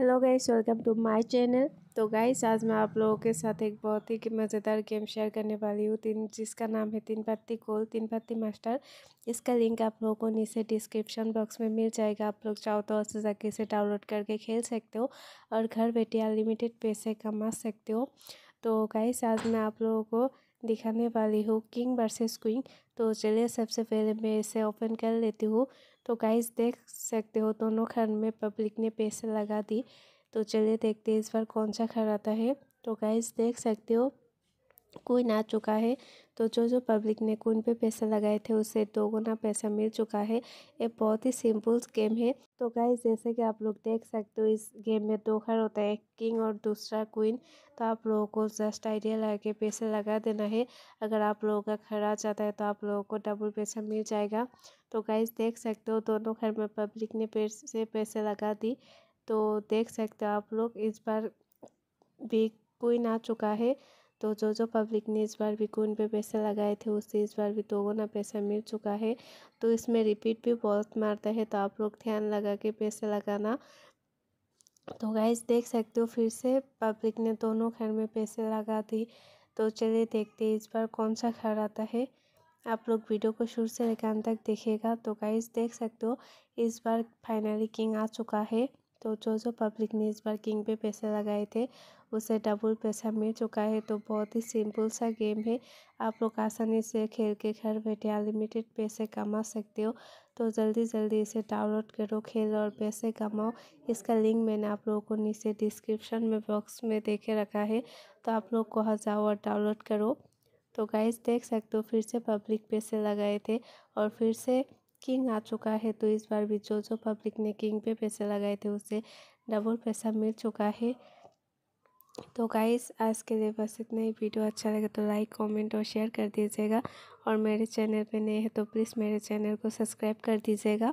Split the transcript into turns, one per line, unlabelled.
hello guys welcome to my channel तो guys आज मैं आप लोगों के साथ एक बहुत ही मज़ेदार गेम शेयर करने वाली हूँ तीन जिसका नाम है तीन पत्ती कोल तीन पत्ती मास्टर इसका लिंक आप लोगों को नीचे डिस्क्रिप्शन बॉक्स में मिल जाएगा आप लोग चाहो तो उससे जाके इसे डाउनलोड करके खेल सकते हो और घर बैठे अनलिमिटेड पैसे कमा सकते हो तो गाइस आज मैं आप लोगों को दिखाने वाली हूँ किंग वर्सेस क्वीन तो चलिए सबसे पहले मैं इसे ओपन कर लेती हूँ तो गाइस देख सकते हो दोनों खंड में पब्लिक ने पैसे लगा दी तो चलिए देखते हैं इस बार कौन सा खंड आता है तो गाइस देख सकते हो कोई ना चुका है तो जो जो पब्लिक ने कोई पे पैसा लगाए थे उसे दोगुना पैसा मिल चुका है ये बहुत ही सिंपल गेम है तो गाइस जैसे कि आप लोग देख सकते हो इस गेम में दो घर होता है किंग और दूसरा क्वीन तो आप लोगों को जस्ट आइडिया लगा के पैसे लगा देना है अगर आप लोगों का घर आ जाता है तो आप लोगों को डबल पैसा मिल जाएगा तो गाइस देख सकते हो दोनों घर में पब्लिक ने पैसे पैसे लगा दी तो देख सकते हो आप लोग इस बार भी क्वीन आ चुका है तो जो जो पब्लिक ने इस बार भी कून पे पैसे लगाए थे उससे इस बार भी दोगुना पैसा मिल चुका है तो इसमें रिपीट भी बहुत मारता है तो आप लोग ध्यान लगा के पैसे लगाना तो गाइज देख सकते हो फिर से पब्लिक ने दोनों घर में पैसे लगा दी तो चलिए देखते हैं इस बार कौन सा घर आता है आप लोग वीडियो को शुरू से लेकर अंत तक देखेगा तो गाइज देख सकते हो इस बार फाइनली किंग आ चुका है तो जो जो पब्लिक ने इस बार किंग पे पैसे लगाए थे उसे डबल पैसा मिल चुका है तो बहुत ही सिंपल सा गेम है आप लोग आसानी से खेल के घर बैठे अनलिमिटेड पैसे कमा सकते हो तो जल्दी जल्दी इसे डाउनलोड करो खेल और पैसे कमाओ इसका लिंक मैंने आप लोगों को नीचे डिस्क्रिप्शन में बॉक्स में दे के रखा है तो आप लोग वहाँ जाओ और डाउनलोड करो तो गाइस देख सकते हो फिर से पब्लिक पैसे लगाए थे और फिर से किंग आ चुका है तो इस बार भी जो जो पब्लिक ने किंग पे पैसे लगाए थे उसे डबल पैसा मिल चुका है तो गाइस आज के लिए बस इतना ही वीडियो अच्छा लगे तो लाइक कमेंट और शेयर कर दीजिएगा और मेरे चैनल पे नए हैं तो प्लीज़ मेरे चैनल को सब्सक्राइब कर दीजिएगा